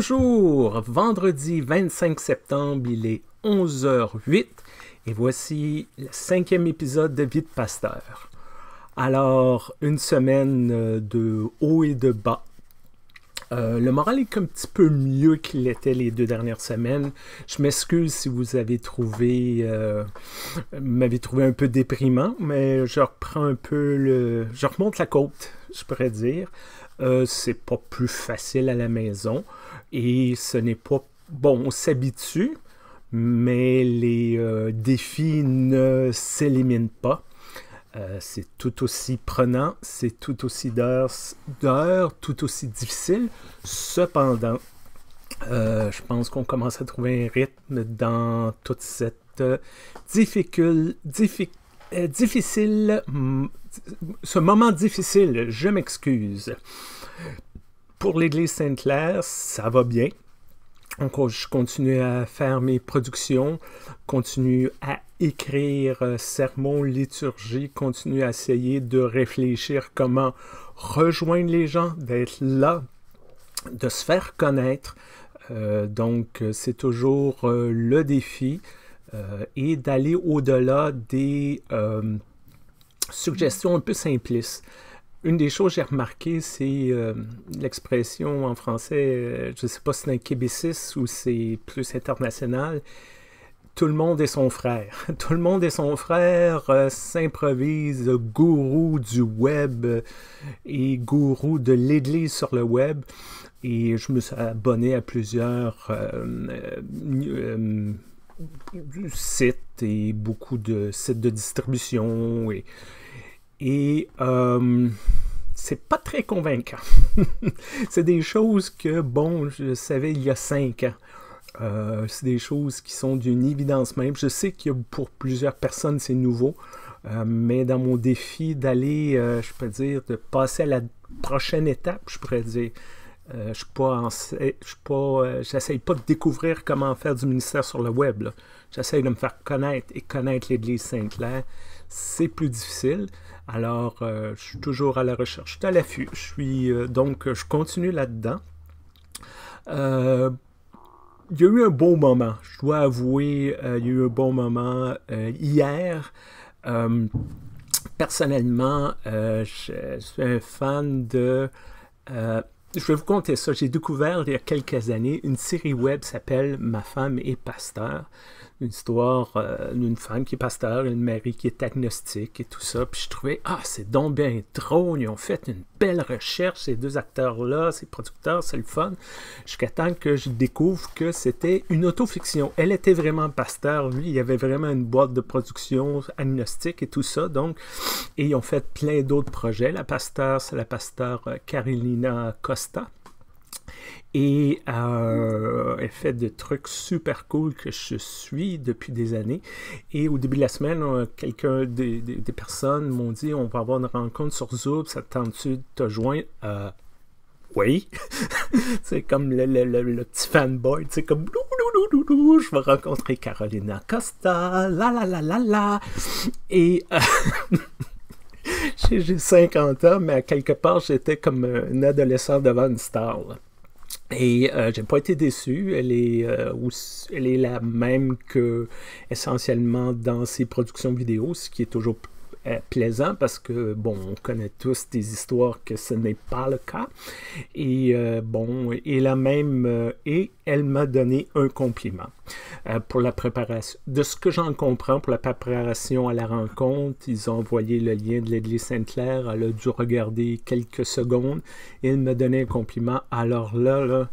Bonjour, vendredi 25 septembre, il est 11h08 et voici le cinquième épisode de Vie de Pasteur. Alors, une semaine euh, de haut et de bas. Euh, le moral est un petit peu mieux qu'il l'était les deux dernières semaines. Je m'excuse si vous avez trouvé, euh, m'avez trouvé un peu déprimant, mais je reprends un peu le, je remonte la côte, je pourrais dire. Euh, c'est pas plus facile à la maison et ce n'est pas bon, on s'habitue, mais les euh, défis ne s'éliminent pas. Euh, c'est tout aussi prenant, c'est tout aussi d'heures, tout aussi difficile. Cependant, je pense qu'on commence à trouver un rythme dans toute cette difficulté difficile, ce moment difficile, je m'excuse. Pour l'Église Sainte-Claire, ça va bien. Donc, je continue à faire mes productions, continue à écrire euh, sermons, liturgie, continue à essayer de réfléchir comment rejoindre les gens, d'être là, de se faire connaître. Euh, donc, euh, c'est toujours le défi. Euh, et d'aller au-delà des euh, suggestions un peu simplistes. Une des choses que j'ai remarqué, c'est euh, l'expression en français, je ne sais pas si c'est un québécois ou c'est plus international, tout le monde est son frère. Tout le monde est son frère s'improvise gourou du web et gourou de l'Église sur le web. Et je me suis abonné à plusieurs du site et beaucoup de sites de distribution et, et euh, c'est pas très convaincant. c'est des choses que, bon, je savais il y a cinq ans. Euh, c'est des choses qui sont d'une évidence même. Je sais que pour plusieurs personnes, c'est nouveau, euh, mais dans mon défi d'aller, je peux dire, de passer à la prochaine étape, je pourrais dire, euh, je pas... Eh, euh, j'essaye pas de découvrir comment faire du ministère sur le web. J'essaye de me faire connaître et connaître l'Église Sainte-Claire. C'est plus difficile. Alors, euh, je suis toujours à la recherche. Je suis à l'affût. donc, je continue là-dedans. il y a eu un bon moment. Je dois avouer, il y a eu un bon moment hier personnellement, je suis un fan de je vais vous conter ça. J'ai découvert il y a quelques années une série web s'appelle Ma femme est pasteur une histoire euh, d'une femme qui est pasteur, une mari qui est agnostique et tout ça. Puis je trouvais, ah, c'est donc bien drôle, ils ont fait une belle recherche, ces deux acteurs-là, ces producteurs, c'est le fun. Jusqu'à temps que je découvre que c'était une autofiction. Elle était vraiment pasteur, lui, il y avait vraiment une boîte de production agnostique et tout ça. Donc, et ils ont fait plein d'autres projets. La pasteur, c'est la pasteur euh, Carolina Costa et euh, elle fait des trucs super cool que je suis depuis des années. Et au début de la semaine, quelqu'un des, personnes m'ont dit on va avoir une rencontre sur Zoom, ça tente-tu de te joindre euh, oui, c'est comme le, petit fanboy, c'est comme je vais rencontrer Carolina Costa, la la la la la. Et euh, j'ai 50 ans, mais à quelque part, j'étais comme un adolescent devant une star. Là. Et euh, j'ai pas été déçu. Elle est, euh, elle est la même que essentiellement dans ses productions vidéo, ce qui est toujours plaisant parce que, bon, on connaît tous des histoires que ce n'est pas le cas. Et euh, bon, et la même, euh, et elle m'a donné un compliment euh, pour la préparation. De ce que j'en comprends, pour la préparation à la rencontre, ils ont envoyé le lien de l'Église Sainte-Claire, elle a dû regarder quelques secondes, Il elle m'a donné un compliment. Alors là, là,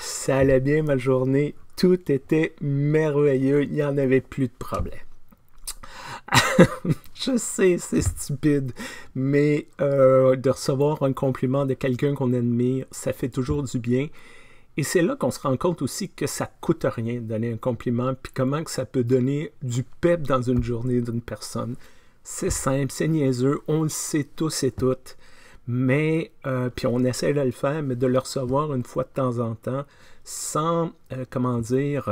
ça allait bien ma journée, tout était merveilleux, il n'y en avait plus de problème. je sais, c'est stupide, mais euh, de recevoir un compliment de quelqu'un qu'on admire, ça fait toujours du bien. Et c'est là qu'on se rend compte aussi que ça coûte rien de donner un compliment, puis comment que ça peut donner du pep dans une journée d'une personne. C'est simple, c'est niaiseux, on le sait tous et toutes, mais euh, puis on essaie de le faire, mais de le recevoir une fois de temps en temps, sans, euh, comment dire,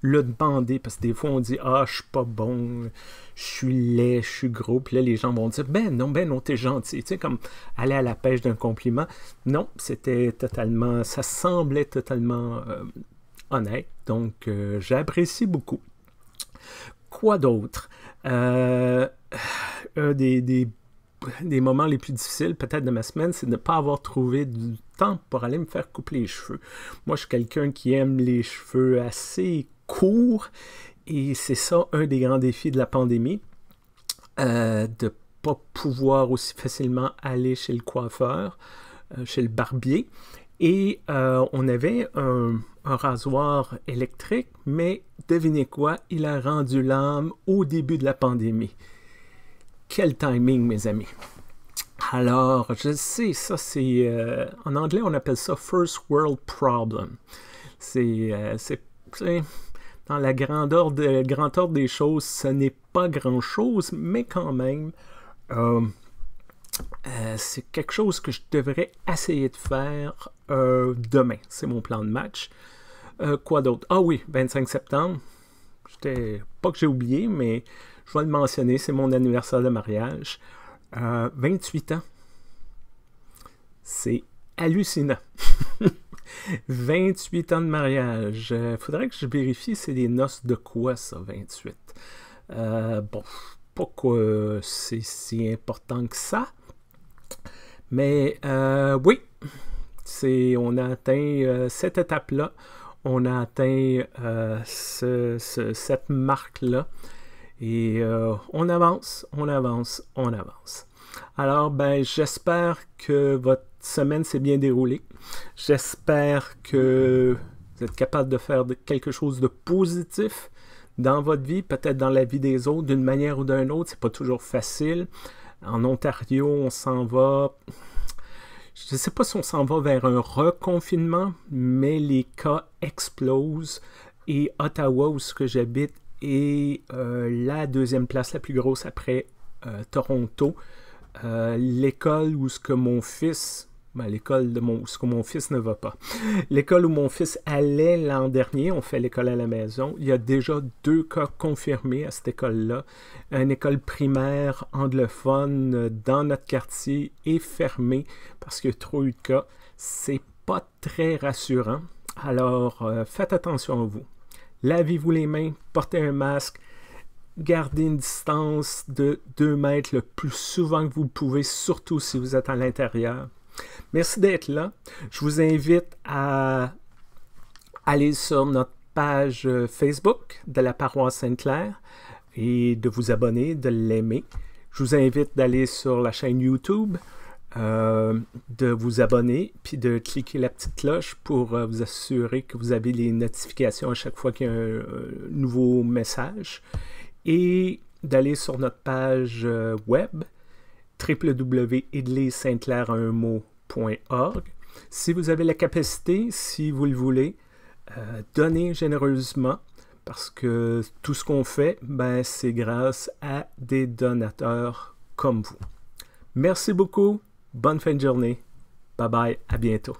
le demander parce que des fois on dit ah je suis pas bon je suis laid je suis gros puis là les gens vont dire ben non ben non t'es gentil tu sais comme aller à la pêche d'un compliment non c'était totalement ça semblait totalement euh, honnête donc euh, j'apprécie beaucoup quoi d'autre euh, un des, des moments les plus difficiles peut-être de ma semaine c'est de ne pas avoir trouvé du temps pour aller me faire couper les cheveux moi je suis quelqu'un qui aime les cheveux assez court. Et c'est ça un des grands défis de la pandémie, euh, de pas pouvoir aussi facilement aller chez le coiffeur, euh, chez le barbier. Et euh, on avait un, rasoir électrique, mais devinez quoi, il a rendu l'âme au début de la pandémie. Quel timing, mes amis. Alors, je sais, ça c'est... Euh, en anglais, on appelle ça First World Problem. C'est... c'est dans hein, la grandeur de, des choses, ce n'est pas grand-chose, mais quand même, euh, euh, c'est quelque chose que je devrais essayer de faire euh, demain. C'est mon plan de match. quoi d'autre? Ah oui, 25 septembre. pas que j'ai oublié, mais je vais le mentionner, c'est mon anniversaire de mariage. 28 ans. C'est hallucinant. 28 ans de mariage. Euh, faudrait que je vérifie c'est des noces de quoi ça, 28. Euh, bon, pourquoi c'est si important que ça. Mais euh, oui, c'est, on a atteint euh, cette étape-là. On a atteint cette marque-là. Et on avance, on avance, on avance. Alors, ben, j'espère que votre semaine s'est bien déroulée. J'espère que vous êtes capable de faire quelque chose de positif dans votre vie, peut-être dans la vie des autres, d'une manière ou d'une autre. C'est pas toujours facile. En Ontario, on s'en va. Je ne sais pas si on s'en va vers un reconfinement, mais les cas explosent. Et Ottawa, où ce que j'habite, est euh, la deuxième place la plus grosse après euh, Toronto. Euh, l'école où ce que mon fils, ben, l'école de mon, que mon fils ne va pas, l'école où mon fils allait l'an dernier, on fait l'école à la maison. Il y a déjà deux cas confirmés à cette école-là, une école primaire anglophone euh, dans notre quartier est fermée parce qu'il y a trop eu de cas. C'est pas très rassurant. Alors, euh, faites attention à vous. Lavez-vous les mains, portez un masque, garder une distance de 2 mètres le plus souvent que vous pouvez, surtout si vous êtes à l'intérieur. Merci d'être là. Je vous invite à aller sur notre page euh, Facebook de la paroisse Sainte-Claire et de vous abonner, de l'aimer. Je vous invite d'aller sur la chaîne YouTube, euh, de vous abonner, puis de cliquer la petite cloche pour euh, vous assurer que vous avez les notifications à chaque fois qu'il y a un nouveau message et d'aller sur notre page euh, web www.idlesaint-clair-un-mot.org Si vous avez la capacité, si vous le voulez, euh, donnez généreusement parce que tout ce qu'on fait, ben, c'est grâce à des donateurs comme vous. Merci beaucoup. Bonne fin de journée. Bye bye. À bientôt.